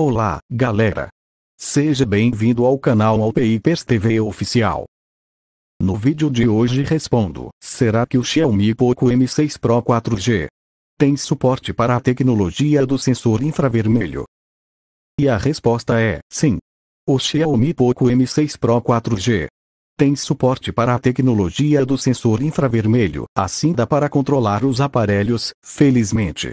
Olá, galera! Seja bem-vindo ao canal Alpeipers TV Oficial. No vídeo de hoje respondo, será que o Xiaomi Poco M6 Pro 4G tem suporte para a tecnologia do sensor infravermelho? E a resposta é, sim. O Xiaomi Poco M6 Pro 4G tem suporte para a tecnologia do sensor infravermelho, assim dá para controlar os aparelhos, felizmente.